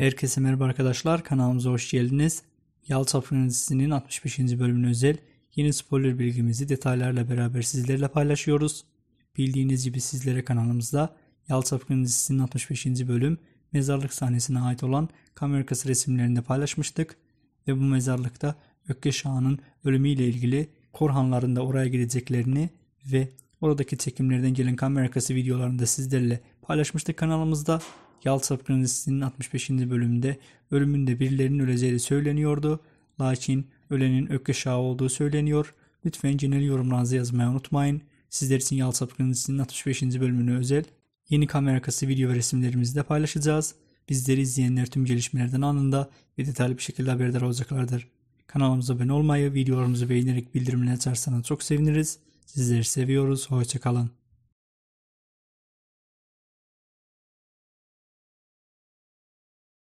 Herkese merhaba arkadaşlar. Kanalımıza hoş geldiniz. Yalça Frenesi'nin 65. bölümüne özel yeni spoiler bilgimizi detaylarla beraber sizlerle paylaşıyoruz. Bildiğiniz gibi sizlere kanalımızda Yalça Frenesi'nin 65. bölüm mezarlık sahnesine ait olan kamera resimlerini de paylaşmıştık. Ve bu mezarlıkta Ökkeş Ağa'nın ölümüyle ilgili Korhanların da oraya gideceklerini ve oradaki çekimlerden gelen kamera videolarını da sizlerle paylaşmıştık kanalımızda. Yal Sapkınızı'nın 65. bölümünde ölümünde birilerinin öleceği söyleniyordu. Lakin ölenin şahı olduğu söyleniyor. Lütfen genel yorumlarınızı yazmayı unutmayın. Sizler için Yal Sapkınızı'nın 65. bölümünü özel yeni kamera video ve resimlerimizi de paylaşacağız. Bizleri izleyenler tüm gelişmelerden anında ve detaylı bir şekilde haberdar olacaklardır. Kanalımıza abone olmayı, videolarımızı beğenerek bildirimleri açarsanız çok seviniriz. Sizleri seviyoruz. Hoşçakalın.